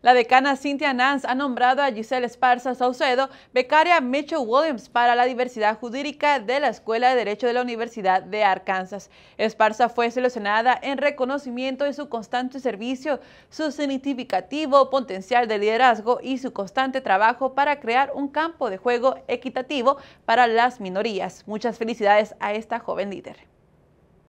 La decana Cynthia Nance ha nombrado a Giselle Esparza Saucedo becaria Mitchell Williams para la diversidad jurídica de la Escuela de Derecho de la Universidad de Arkansas. Esparza fue seleccionada en reconocimiento de su constante servicio, su significativo potencial de liderazgo y su constante trabajo para crear un campo de juego equitativo para las minorías. Muchas felicidades a esta joven líder.